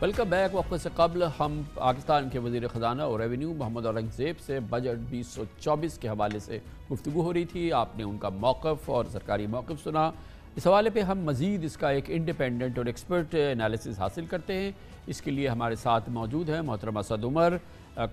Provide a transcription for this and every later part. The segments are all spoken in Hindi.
वेलकम बैक वक्त से कबल हम पाकिस्तान के वजीर ख़जाना और रेवेन्यू मोहम्मद औरंगज़ेब से बजट बीस सौ चौबीस के हवाले से गुफ्तु हो रही थी आपने उनका मौक़ और सरकारी मौक़ सुना इस हवाले पर हम मज़ीद इसका एक इंडिपेंडेंट और एक्सपर्ट एनालिसिस हासिल करते हैं इसके लिए हमारे साथ मौजूद हैं मोहतरमा सद उमर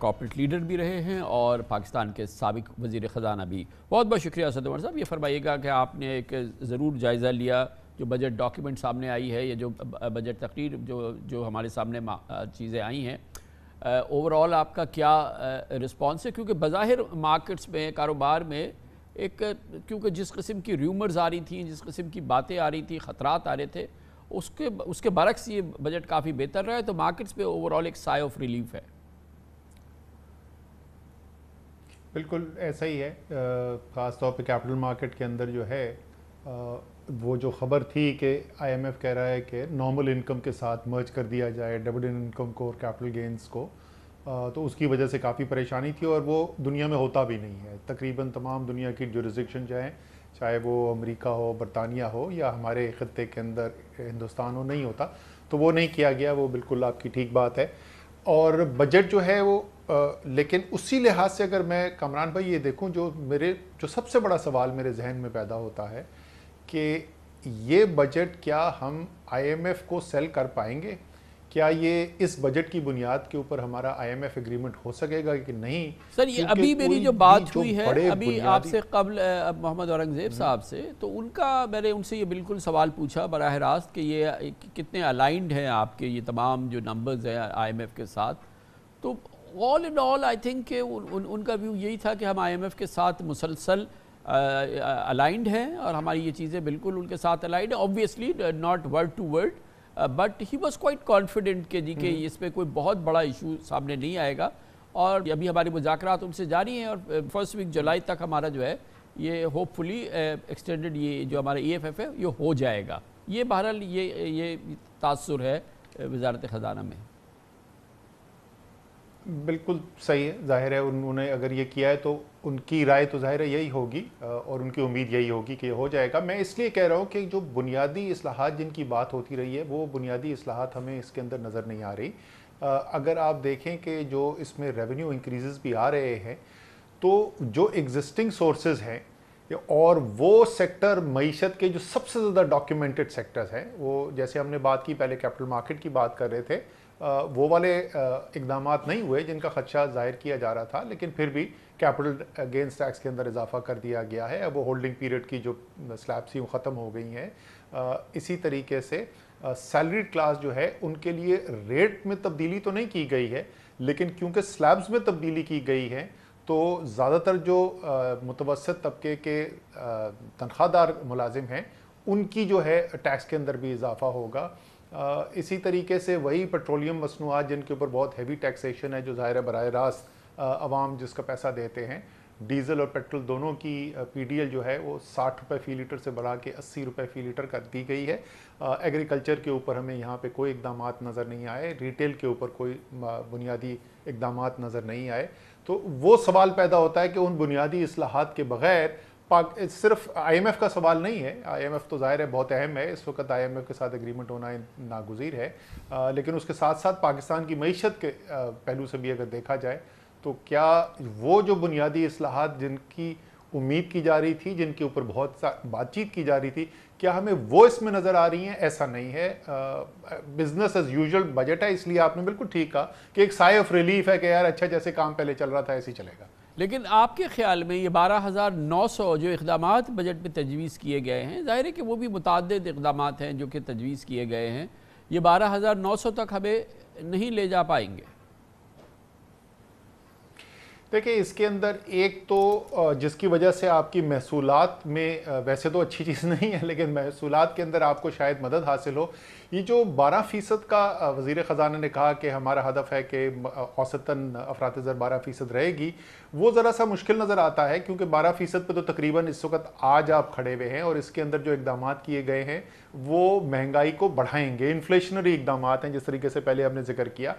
कॉपरेट लीडर भी रहे हैं और पाकिस्तान के सबक वजी ख़जाना भी बहुत बहुत शुक्रिया सद उमर साहब ये फरमाइएगा कि आपने एक ज़रूर जायज़ा लिया जो बजट डॉक्यूमेंट सामने आई है या जो बजट तकरीर जो जो हमारे सामने चीज़ें आई हैं ओवरऑल आपका क्या रिस्पॉन्स है क्योंकि बाहिर मार्केट्स में कारोबार में एक क्योंकि जिस किस्म की र्यूमर्स आ रही थी जिस किस्म की बातें आ रही थी ख़तरात आ रहे थे उसके उसके बरक्स ये बजट काफ़ी बेहतर रहा है तो मार्केट्स पे ओवरऑल एक साय ऑफ रिलीफ है बिल्कुल ऐसा ही है ख़ास तौर पे कैपिटल मार्केट के अंदर जो है वो जो खबर थी कि आईएमएफ कह रहा है कि नॉर्मल इनकम के साथ मर्ज कर दिया जाए डबल इनकम को और कैपिटल गेंस को तो उसकी वजह से काफ़ी परेशानी थी और वो दुनिया में होता भी नहीं है तकरीबन तमाम दुनिया की जुरिस्डिक्शन जाएँ चाहे वो अमेरिका हो बरतानिया हो या हमारे ख़त्े के अंदर हिंदुस्तान हो नहीं होता तो वो नहीं किया गया वो बिल्कुल आपकी ठीक बात है और बजट जो है वो आ, लेकिन उसी लिहाज से अगर मैं कमरान भाई ये देखूँ जो मेरे जो सबसे बड़ा सवाल मेरे जहन में पैदा होता है कि ये बजट क्या हम आईएमएफ को सेल कर पाएंगे क्या ये इस बजट की बुनियाद के ऊपर हमारा आईएमएफ एग्रीमेंट हो सकेगा कि नहीं सर ये अभी मेरी जो बात हुई है अभी आपसे कबल मोहम्मद औरंगजेब हम्म। साहब से तो उनका मैंने उनसे ये बिल्कुल सवाल पूछा बरह रास्त कि ये कितने अलाइंड हैं आपके ये तमाम जो नंबर्स हैं आईएमएफ के साथ तो all in all I think उनका व्यू यही था कि हम आई के साथ मुसलसल अलाइंड हैं और हमारी ये चीज़ें बिल्कुल उनके साथ अलाइंड है obviously not word to word but he was quite confident के जी के हम्म। इस पर कोई बहुत बड़ा इशू सामने नहीं आएगा और अभी हमारे मुजाकर उनसे जारी हैं और फर्स्ट वीक जुलाई तक हमारा जो है ये होपफुली एक्सटेंडेड uh, ये जो हमारा ई एफ एफ है ये हो जाएगा ये बहरहाल ये ये तासर है uh, वजारत ख़जाना में बिल्कुल सही है जाहिर है उन्होंने अगर ये किया है तो उनकी राय तो जाहिर है यही होगी और उनकी उम्मीद यही होगी कि हो जाएगा मैं इसलिए कह रहा हूँ कि जो बुनियादी असलाहत जिनकी बात होती रही है वो बुनियादी असलाहत हमें इसके अंदर नज़र नहीं आ रही अगर आप देखें कि जो इसमें रेवेन्यू इंक्रीज़ भी आ रहे हैं तो जो एग्जिस्टिंग सोर्सेज हैं और वो सेक्टर मीशत के जो सबसे ज़्यादा डॉक्यूमेंटेड सेक्टर्स हैं वो जैसे हमने बात की पहले कैपिटल मार्केट की बात कर रहे थे वो वाले इकदाम नहीं हुए जिनका खदशा जाहिर किया जा रहा था लेकिन फिर भी कैपिटल गेंस टैक्स के अंदर इजाफा कर दिया गया है वो होल्डिंग पीरियड की जो स्लैब्स थी वो ख़त्म हो गई हैं इसी तरीके से सैलरीड क्लास जो है उनके लिए रेट में तब्दीली तो नहीं की गई है लेकिन क्योंकि स्लैब्स में तब्दीली की गई है तो ज़्यादातर जो मुतवसत तबके के तनख्वाहदार मुलाजिम हैं उनकी जो है टैक्स के अंदर भी इजाफा होगा इसी तरीके से वही पेट्रोलियम मसनूआत जिनके ऊपर बहुत हैवी टैक्सेशन है जो ज़ाहिर बर रास्त आवाम जिसका पैसा देते हैं डीजल और पेट्रोल दोनों की पीडीएल जो है वो साठ रुपये फ़ी लीटर से बढ़ा के अस्सी रुपये फ़ी लीटर कर दी गई है एग्रीकल्चर के ऊपर हमें यहाँ पे कोई इकदाम नज़र नहीं आए रिटेल के ऊपर कोई बुनियादी इकदाम नज़र नहीं आए तो वो सवाल पैदा होता है कि उन बुनियादी असलाहत के बग़ैर पाक सिर्फ आईएमएफ का सवाल नहीं है आईएमएफ तो जाहिर है बहुत अहम है इस वक्त आईएमएफ के साथ एग्रीमेंट होना नागुजीर है आ, लेकिन उसके साथ साथ पाकिस्तान की मीशत के पहलू से भी अगर देखा जाए तो क्या वो जो बुनियादी असलाहत जिनकी उम्मीद की जा रही थी जिनके ऊपर बहुत बातचीत की जा रही थी क्या हमें वो इसमें नज़र आ रही हैं ऐसा नहीं है बिजनेस एज यूजल बजट है इसलिए आपने बिल्कुल ठीक कहा कि एक साई ऑफ रिलीफ है कि यार अच्छा जैसे काम पहले चल रहा था ऐसे ही चलेगा लेकिन आपके ख्याल में ये बारह हज़ार नौ सौ जो इकदाम बजट में तजवीज़ किए गए हैं ज़ाहिर है कि वो भी मुतद इकदाम हैं जो कि तजवीज़ किए गए हैं ये बारह हज़ार नौ सौ तक हमें नहीं ले जा पाएंगे देखिए इसके अंदर एक तो जिसकी वजह से आपकी महसूलत में वैसे तो अच्छी चीज़ नहीं है लेकिन महसूलत के अंदर आपको शायद मदद हासिल हो ये जो बारह फ़ीसद का वजीर ख़जाना ने कहा कि हमारा हदफ है कि औसतन अफरात ज़र बारह फ़ीसद रहेगी वो ज़रा सा मुश्किल नज़र आता है क्योंकि बारह फ़ीसद पर तो तकरीबन इस वक्त आज आप खड़े हुए हैं और इसके अंदर जो इकदाम किए गए हैं वो महंगाई को बढ़ाएंगे इन्फ्लेशनरी इकदाम हैं जिस तरीके से पहले आपने जिक्र किया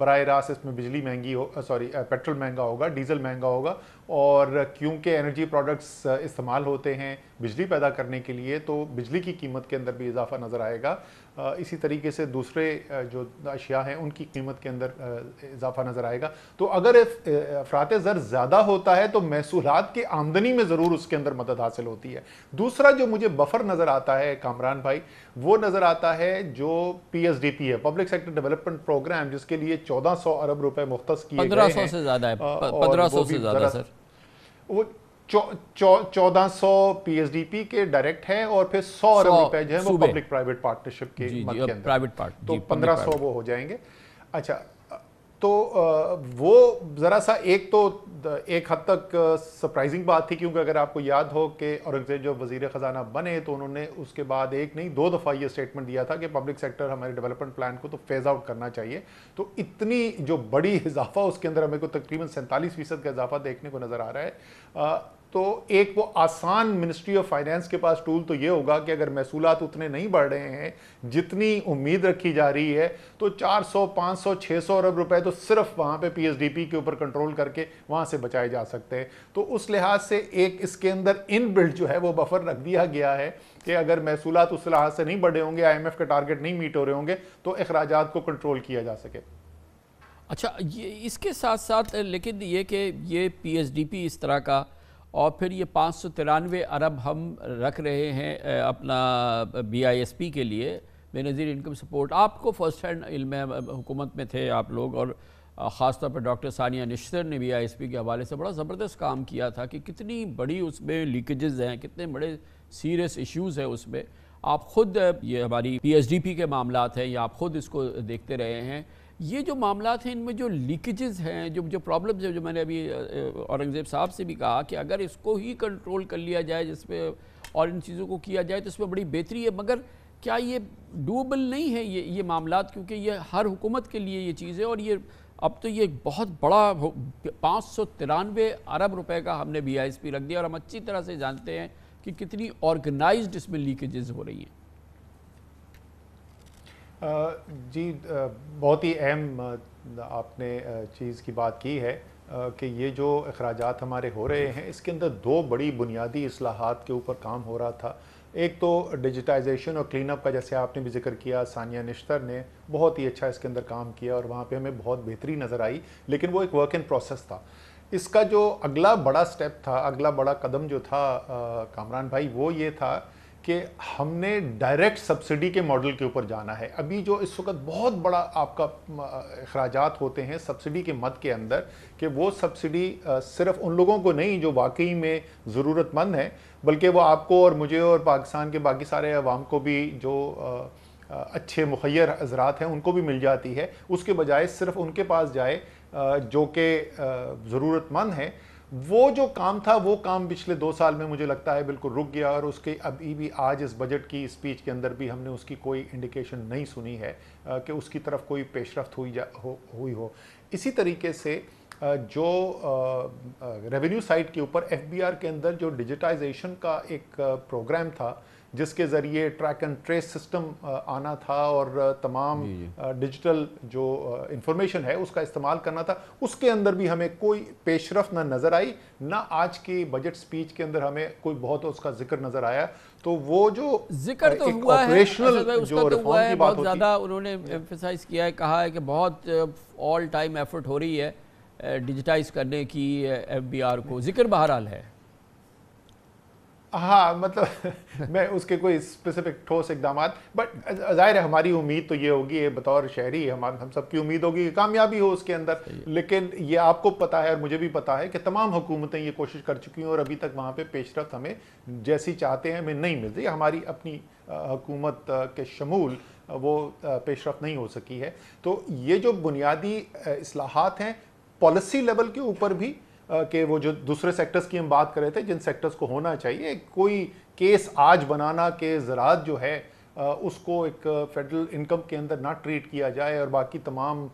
बर रास्त इसमें बिजली महंगी हो सॉरी पेट्रोल महंगा होगा डीजल महंगा होगा और क्योंकि एनर्जी प्रोडक्ट्स इस्तेमाल होते हैं बिजली पैदा करने के लिए तो बिजली की कीमत के अंदर भी इजाफा नज़र आएगा uh, इसी तरीके से दूसरे uh, जो अशिया हैं उनकी कीमत के अंदर uh, इजाफा नज़र आएगा तो अगर अफरात ज़र ज़्यादा होता है तो महसूलत की आमदनी में ज़रूर उसके अंदर मदद हासिल होती है दूसरा जो मुझे बफर नज़र आता है कामरान भाई वो नज़र आता है जो पी एस डी पी है पब्लिक सेक्टर डेवलपमेंट प्रोग्राम जिसके लिए चौदह सौ अरब रुपये मुख्त किए पंद्रह सौ से ज़्यादा है पंद्रह सौ से ज़्यादा सर वो चौदह सौ पी के डायरेक्ट हैं और फिर सौ अरब रुपए जो है वो पब्लिक प्राइवेट पार्टनरशिप के प्राइवेट पार्ट तो पंद्रह सौ वो हो जाएंगे अच्छा तो वो ज़रा सा एक तो एक हद तक सरप्राइजिंग बात थी क्योंकि अगर आपको याद हो कि औरंगज़ेब जब वजीर ख़जाना बने तो उन्होंने उसके बाद एक नहीं दो दफ़ा ये स्टेटमेंट दिया था कि पब्लिक सेक्टर हमारे डेवलपमेंट प्लान को तो फेज़ आउट करना चाहिए तो इतनी जो बड़ी इजाफा उसके अंदर हमें को तकरीबन सैंतालीस फ़ीसद का इजाफा देखने को नज़र आ रहा है तो एक वो आसान मिनिस्ट्री ऑफ फाइनेंस के पास टूल तो ये होगा कि अगर महसूलत उतने नहीं बढ़ रहे हैं जितनी उम्मीद रखी जा रही है तो 400, 500, 600 अरब रुपए तो सिर्फ वहाँ पे पीएसडीपी के ऊपर कंट्रोल करके वहाँ से बचाए जा सकते हैं तो उस लिहाज से एक इसके अंदर इन बिल्ड जो है वो बफर रख दिया गया है कि अगर महसूलत उस लिहाज से नहीं बढ़े होंगे आई के टारगेट नहीं मीट हो रहे होंगे तो अखराज को कंट्रोल किया जा सके अच्छा ये इसके साथ साथ लेकिन ये कि ये पी इस तरह का और फिर ये पाँच सौ तिरानवे अरब हम रख रहे हैं अपना बी आई एस पी के लिए बेनज़ीर इनकम सपोर्ट आपको फर्स्ट हैंड इल्म हुकूमत में थे आप लोग और ख़ासतौर पर डॉक्टर सानिया निश्तर ने भी पी के हवाले से बड़ा ज़बरदस्त काम किया था कि कितनी बड़ी उसमें लीकेजेस हैं कितने बड़े सीरियस इश्यूज़ हैं उसमें आप ख़ुद ये हमारी पीएचडीपी के मामला हैं या आप ख़ुद इसको देखते रहे हैं ये जो मामला हैं इनमें जो लीकेजेस हैं जो जो प्रॉब्लम्स हैं जो मैंने अभी औरंगज़ेब साहब से भी कहा कि अगर इसको ही कंट्रोल कर लिया जाए जिसमें और इन चीज़ों को किया जाए तो इसमें बड़ी बेहतरी है मगर क्या ये डूबल नहीं है ये ये मामला क्योंकि ये हर हुकूमत के लिए ये चीज़ है और ये अब तो ये बहुत बड़ा पाँच सौ तिरानवे अरब रुपये का हमने बी आई एस पी रख दिया और हम अच्छी तरह से जानते हैं कि कितनी ऑर्गेनाइज इसमें लीकेजेज़ हो रही हैं जी बहुत ही अहम आपने चीज़ की बात की है कि ये जो अखराज हमारे हो रहे हैं इसके अंदर दो बड़ी बुनियादी असलाहत के ऊपर काम हो रहा था एक तो डिजिटाइजेशन और क्लीनअप का जैसे आपने भी जिक्र किया सानिया निश्तर ने बहुत ही अच्छा इसके अंदर काम किया और वहाँ पे हमें बहुत बेहतरी नज़र आई लेकिन वो एक वर्क इन प्रोसेस था इसका जो अगला बड़ा स्टेप था अगला बड़ा कदम जो था कामरान भाई वो ये था कि हमने डायरेक्ट सब्सिडी के मॉडल के ऊपर जाना है अभी जो इस वक्त बहुत बड़ा आपका अखराज होते हैं सब्सिडी के मत के अंदर कि वो सब्सिडी सिर्फ उन लोगों को नहीं जो वाकई में ज़रूरतमंद हैं बल्कि वो आपको और मुझे और पाकिस्तान के बाकी सारे अवाम को भी जो अच्छे मुहैर हजरात हैं उनको भी मिल जाती है उसके बजाय सिर्फ उनके पास जाए जो कि ज़रूरतमंद हैं वो जो काम था वो काम पिछले दो साल में मुझे लगता है बिल्कुल रुक गया और उसके अभी भी आज इस बजट की स्पीच के अंदर भी हमने उसकी कोई इंडिकेशन नहीं सुनी है कि उसकी तरफ कोई पेशरफ हुई जा हो, हुई हो इसी तरीके से जो रेवेन्यू साइड के ऊपर एफबीआर के अंदर जो डिजिटाइजेशन का एक प्रोग्राम था जिसके ज़रिए ट्रैक एंड ट्रेस सिस्टम आना था और तमाम डिजिटल जो इंफॉर्मेशन है उसका इस्तेमाल करना था उसके अंदर भी हमें कोई पेशरफ ना नज़र आई ना आज के बजट स्पीच के अंदर हमें कोई बहुत उसका जिक्र नज़र आया तो वो जो जिक्र तो हुआ है तो जो तो हुआ है बहुत ज़्यादा उन्होंने एम्फेसाइज किया है कहा है कि बहुत ऑल टाइम एफर्ट हो रही है डिजिटाइज करने की एफ को जिक्र बहरहाल है हाँ मतलब मैं उसके कोई स्पेसिफिक ठोस इकदाम बट जाहिर है हमारी उम्मीद तो ये होगी ये बतौर शहरी हम हम सब की उम्मीद होगी कि कामयाबी हो उसके अंदर लेकिन ये आपको पता है और मुझे भी पता है कि तमाम हुकूमतें ये कोशिश कर चुकी हैं और अभी तक वहाँ पे पेशरफ हमें जैसी चाहते हैं हमें नहीं मिलती हमारी अपनी हुकूमत के शमूल वो पेशरफ नहीं हो सकी है तो ये जो बुनियादी असलाहत हैं पॉलिसी लेवल के ऊपर भी के वो जो दूसरे सेक्टर्स की हम बात कर रहे थे जिन सेक्टर्स को होना चाहिए कोई केस आज बनाना के ज़रात जो है उसको एक फेडरल इनकम के अंदर ना ट्रीट किया जाए और बाकी तमाम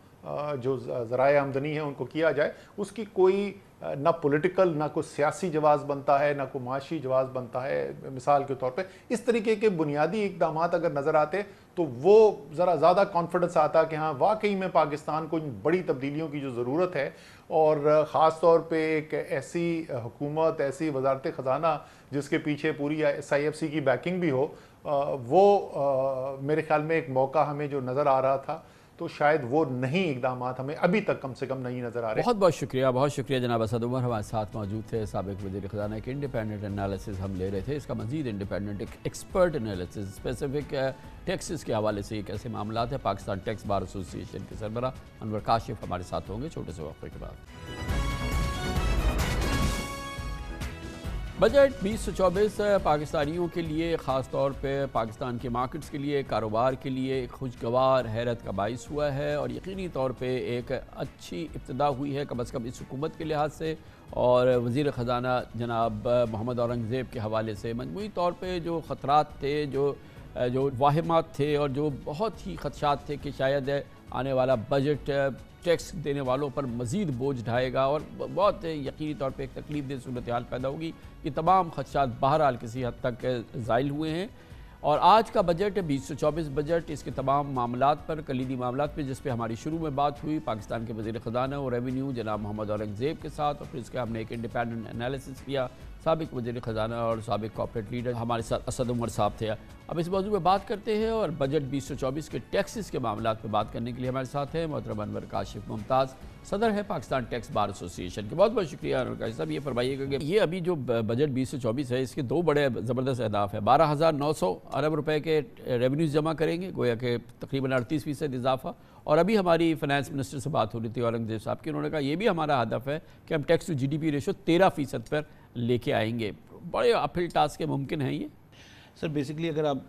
जो जरा आमदनी है उनको किया जाए उसकी कोई ना पॉलिटिकल ना कोई सियासी जवाब बनता है ना कोई माशी जवाब बनता है मिसाल के तौर पे इस तरीके के बुनियादी इकदाम अगर नज़र आते तो वो ज़रा ज़्यादा कॉन्फिडेंस आता कि हाँ वाकई में पाकिस्तान को इन बड़ी तब्दीलियों की जो ज़रूरत है और ख़ास तौर पे एक ऐसी हुकूमत ऐसी वजारत ख़जाना जिसके पीछे पूरी एस की बैकिंग भी हो वो मेरे ख्याल में एक मौका हमें जो नज़र आ रहा था तो शायद वो नहीं इकदाम हमें अभी तक कम से कम नहीं नजर आ रहे बहुत बहुत शुक्रिया बहुत शुक्रिया जनाब असद उमर हमारे साथ मौजूद थे सबक वजी खजाना के इंडिपेंडेंट एनालिसिस हम ले रहे थे इसका मजीद इंडिपेंडेंट एक एक्सपर्ट एनालिसिस स्पेसिफिक टैक्सेस के हवाले से एक ऐसे मामला है पाकिस्तान टैक्स बार एसोसिएशन के सरबरा अनवर काशिफ हमारे साथ होंगे छोटे से वक्त के बाद बजट 2024 पाकिस्तानियों के लिए ख़ास तौर पर पाकिस्तान के मार्केट्स के लिए कारोबार के लिए एक खुशगवार हैरत का बायस हुआ है और यकीनी तौर पर एक अच्छी इब्तदा हुई है कम अज़ कम इस हुकूमत के लिहाज से और वज़ी ख़जाना जनाब मोहम्मद औरंगज़ेब के हवाले से मजमू तौर पर जो ख़तरा थे जो जो वाहमात थे और जो बहुत ही खदशात थे कि शायद आने वाला बजट टैक्स देने वालों पर मजीद बोझ ढाएगा और बहुत यकीनी तौर पर एक तकलीफ दे सूरत हाल पैदा होगी कि तमाम खदशात बहरहाल किसी हद तक जायल हुए हैं और आज का बजट बीस सौ चौबीस बजट इसके तमाम मामला पर कलीदी मामला पर जिस पर हमारी शुरू में बात हुई पाकिस्तान के वजी ख़जाना और रेवेन्यू जनाब मोहम्मद औरंगजेब के साथ और फिर इसका हमने एक इंडिपेंडेंट एनालिसिस किया सबक वजी ख़जाना और सबक कॉपरेट लीडर हमारे साथ असद उमर साहब थे अब इस मौजूद पर बात करते हैं और बजट बीस सौ चौबीस के टैक्सेस के मामला पर बात करने के लिए हमारे साथ हैं मोहतरम अनवर काशिफ मुमताज़ सदर है पाकिस्तान टैक्स बार एसोसिएशन के बहुत बहुत शुक्रिया अनवर काशिफ साहब ये फरमाइएगा कि ये अभी जो बजट बीस सौ चौबीस है इसके दो बड़े ज़बरदस्त अहदाफ हैं बारह हज़ार नौ सौ अरब रुपये के रेवन्यूज़ जमा करेंगे गोया के तकरीबन अड़तीस फीसद इजाफा और अभी हमारी फाइनेंस मिनिस्टर से बात हो रही थी औरंगजेब साहब की उन्होंने कहा यह भी हमारा हदफ है कि हम टैक्स टू जीडीपी रेशो तेरह फ़ीसद पर लेके आएंगे बड़े अपहिल टास्क के मुमकिन है ये सर बेसिकली अगर आप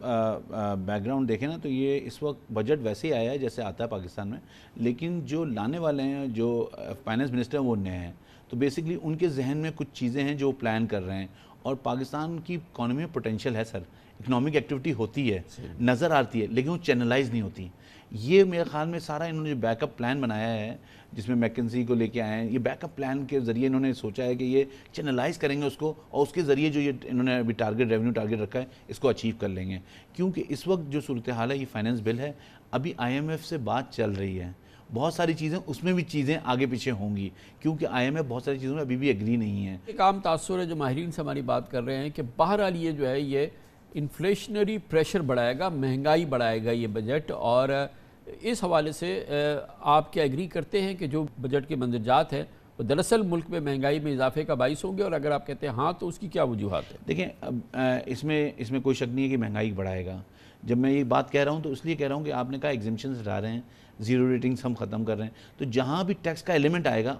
बैकग्राउंड देखें ना तो ये इस वक्त बजट वैसे ही आया है जैसे आता है पाकिस्तान में लेकिन जो लाने वाले हैं जो फाइनेंस मिनिस्टर हैं वो नए हैं तो बेसिकली उनके जहन में कुछ चीज़ें हैं जो प्लान कर रहे हैं और पाकिस्तान की इकोनॉमी में पोटेंशियल है सर इकोनॉमिक एक्टिविटी होती है नज़र आती है लेकिन वो चैनलाइज नहीं होती ये मेरे ख्याल में सारा इन्होंने जो बैकअप प्लान बनाया है जिसमें मैकेंसी को लेके आए हैं ये बैकअप प्लान के ज़रिए इन्होंने सोचा है कि ये चैनलाइज करेंगे उसको और उसके ज़रिए जो ये इन्होंने अभी टारगेट रेवेन्यू टारगेट रखा है इसको अचीव कर लेंगे क्योंकि इस वक्त जो सूरत हाल है ये फाइनेंस बिल है अभी आई से बात चल रही है बहुत सारी चीज़ें उसमें भी चीज़ें आगे पीछे होंगी क्योंकि आई एम बहुत सारी चीज़ों में अभी भी एग्री नहीं है एक आम तासर है जो माहरीन से हमारी बात कर रहे हैं कि बहरहाल ये जो है ये इन्फ्लेशनरी प्रेशर बढ़ाएगा महंगाई बढ़ाएगा ये बजट और इस हवाले से आप क्या एग्री करते हैं कि जो बजट के मंदरजात हैं वो तो दरअसल मुल्क में महंगाई में इजाफे का बाइस होंगे और अगर आप कहते हैं हाँ तो उसकी क्या वजूहत है देखें अब इसमें इसमें कोई शक नहीं है कि महंगाई बढ़ाएगा जब मैं ये बात कह रहा हूँ तो इसलिए कह रहा हूँ कि आपने कहा एग्जिमशन हटा रहे हैं ज़ीरो रेटिंग्स हम ख़त्म कर रहे हैं तो जहाँ भी टैक्स का एलिमेंट आएगा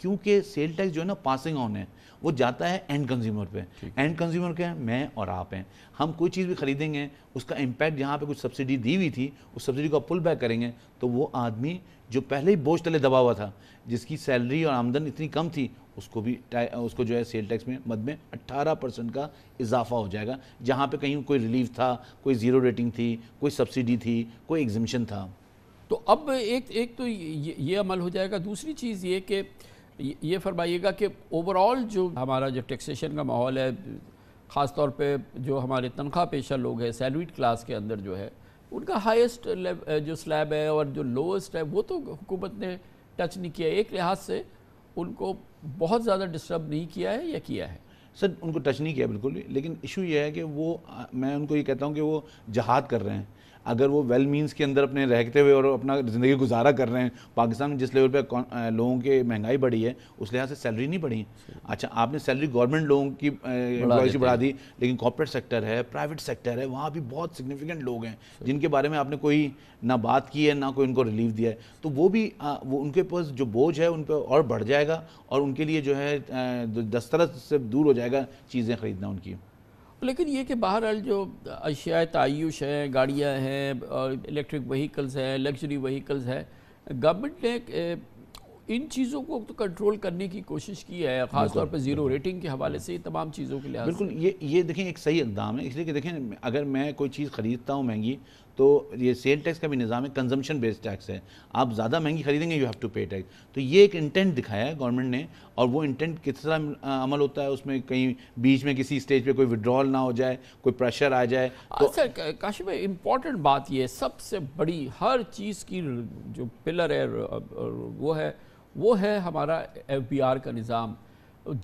क्योंकि सेल टैक्स जो है ना पासिंग ऑन है वो जाता है एंड कंज्यूमर पे एंड कंज्यूमर क्या है मैं और आप हैं हम कोई चीज़ भी खरीदेंगे उसका इम्पैक्ट जहाँ पे कुछ सब्सिडी दी हुई थी उस सब्सिडी को पुल बैक करेंगे तो वो आदमी जो पहले ही बोझ तले दबा हुआ था जिसकी सैलरी और आमदन इतनी कम थी उसको भी उसको जो है सेल टैक्स में मद में अट्ठारह परसेंट का इजाफा हो जाएगा जहाँ पे कहीं कोई रिलीफ था कोई ज़ीरो रेटिंग थी कोई सब्सिडी थी कोई एग्जिमिशन था तो अब एक एक तो ये, ये अमल हो जाएगा दूसरी चीज़ ये कि ये फरमाइएगा कि ओवरऑल जो हमारा जो टैक्सेशन का माहौल है ख़ास तौर पे जो हमारे तनख्वाह पेशा लोग हैं सैलरीड क्लास के अंदर जो है उनका हाईएस्ट जो स्लैब है और जो लोएस्ट है वो तो हुकूमत ने टच नहीं किया एक लिहाज से उनको बहुत ज़्यादा डिस्टर्ब नहीं किया है या किया है सर उनको टच नहीं किया बिल्कुल भी लेकिन इशू यह है कि वो मैं उनको ये कहता हूँ कि वो जहाद कर रहे हैं अगर वो वेल मीन्स के अंदर अपने रहते हुए और अपना ज़िंदगी गुजारा कर रहे हैं पाकिस्तान में जिस लेवल पर लोगों की महंगाई बढ़ी है उस लिहाज से सैलरी नहीं बढ़ी अच्छा आपने सैलरी गवर्नमेंट लोगों की एम्प्लॉय बढ़ा दी लेकिन कॉपरेट सेक्टर है प्राइवेट सेक्टर है वहाँ भी बहुत सिग्निफिकेंट लोग हैं जिनके बारे में आपने कोई ना बात की है ना कोई उनको रिलीफ दिया है तो वो भी आ, वो उनके पास जो बोझ है उन पर और बढ़ जाएगा और उनके लिए जो है दस्तरस से दूर हो जाएगा चीज़ें ख़रीदना उनकी लेकिन ये कि बहरहाल जो अशिया तयश हैं गाड़ियाँ हैं और इलेक्ट्रिक वहीकल्स हैं लग्जरी वहीकल्स हैं गवर्नमेंट ने इन चीज़ों को तो कंट्रोल करने की कोशिश की है ख़ास तौर पर ज़ीरो रेटिंग के हवाले से तमाम चीज़ों के लिए बिल्कुल ये ये देखें एक सही इकदाम है इसलिए कि देखें अगर मैं कोई चीज़ ख़रीदता हूँ महंगी तो ये सेल टैक्स का भी निज़ाम है कंजम्पशन बेस्ड टैक्स है आप ज़्यादा महंगी खरीदेंगे you have to pay tax तो ये एक इंटेंट दिखाया है गवर्नमेंट ने और वो इंटेंट किस तरह अमल होता है उसमें कहीं बीच में किसी स्टेज पे कोई विड्रॉल ना हो जाए कोई प्रेशर आ जाए हाँ, तो सर काशिफ इम्पॉर्टेंट बात ये सबसे बड़ी हर चीज़ की जो पिलर है वो है वो है हमारा एफ का निज़ाम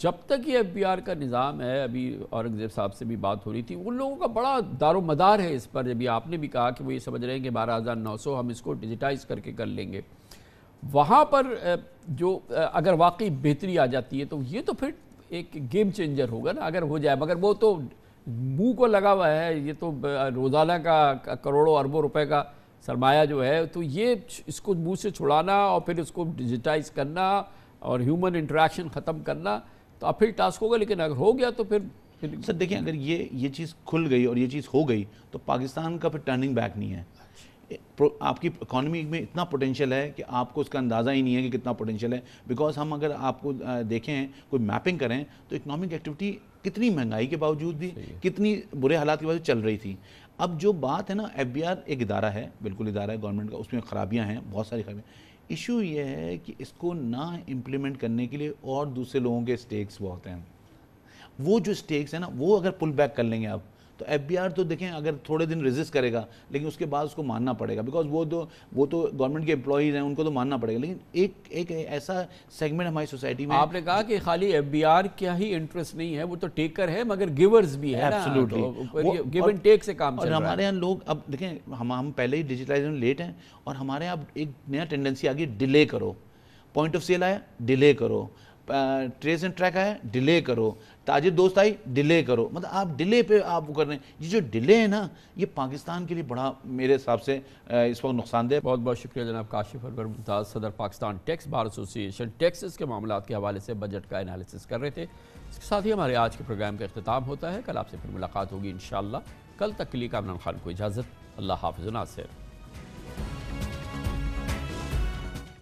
जब तक ये एफ का निज़ाम है अभी औरंगज़ेब साहब से भी बात हो रही थी उन लोगों का बड़ा दारो मदार है इस पर अभी आपने भी कहा कि वो ये समझ रहे हैं कि बारह हज़ार नौ सौ हम इसको डिजिटाइज करके कर लेंगे वहाँ पर जो अगर वाकई बेहतरी आ जाती है तो ये तो फिर एक गेम चेंजर होगा ना अगर हो जाए मगर वो तो मुँह को लगा हुआ है ये तो रोज़ाना का करोड़ों अरबों रुपये का सरमाया जो है तो ये इसको मुँह से छुड़ाना और फिर इसको डिजिटाइज करना और ह्यूमन इंट्रैक्शन ख़त्म करना तो अब फिर टास्क होगा लेकिन अगर हो गया तो फिर फिर सर देखिए अगर ये ये चीज़ खुल गई और ये चीज़ हो गई तो पाकिस्तान का फिर टर्निंग बैक नहीं है अच्छा। आपकी इकोनॉमी में इतना पोटेंशियल है कि आपको उसका अंदाज़ा ही नहीं है कि कितना पोटेंशियल है बिकॉज हम अगर आपको देखें कोई मैपिंग करें तो इकोनॉमिक एक्टिविटी कितनी महंगाई के बावजूद भी कितनी बुरे हालात के बावजूद चल रही थी अब जो बात है ना एफ एक इदारा है बिल्कुल इदारा है गवर्नमेंट का उसमें खराबियाँ हैं बहुत सारी खराबियाँ इशू ये है कि इसको ना इम्प्लीमेंट करने के लिए और दूसरे लोगों के स्टेक्स बहुत हैं वो जो स्टेक्स हैं ना वो अगर पुल बैक कर लेंगे आप तो एफ तो देखें अगर थोड़े दिन रेजिस्ट करेगा लेकिन उसके बाद उसको मानना पड़ेगा बिकॉज वो तो वो तो गवर्नमेंट के एम्प्लॉज हैं उनको तो मानना पड़ेगा लेकिन एक एक ऐसा सेगमेंट हमारी सोसाइटी में आपने कहा कि खाली एफ क्या ही इंटरेस्ट नहीं है वो तो टेकर है मगर गिवर्स भी है गिव एंड टेक से काम और हमारे यहाँ लोग अब देखें हम हम पहले ही डिजिटलाइजेशन लेट हैं और हमारे यहाँ एक नया टेंडेंसी आ गई डिले करो पॉइंट ऑफ सेल आया डिले करो ट्रेस एंड ट्रैक आया डिले करो ताजिर दोस्त आई डिले करो मतलब आप डिले पे आप वो कर रहे हैं ये जो डिले है ना ये पाकिस्तान के लिए बड़ा मेरे हिसाब से इस वक्त नुकसानदेह बहुत बहुत शुक्रिया जनाब काशिफ अकबर मुमताज़ सदर Pakistan tax bar association taxes के मामला के हवाले से बजट का एनालिसिस कर रहे थे इसके साथ ही हमारे आज के प्रोग्राम का अख्ताम होता है कल आपसे फिर मुलाकात होगी इन कल तक के लिए कामरान खान को इजाज़त अल्लाह हाफिज नासिर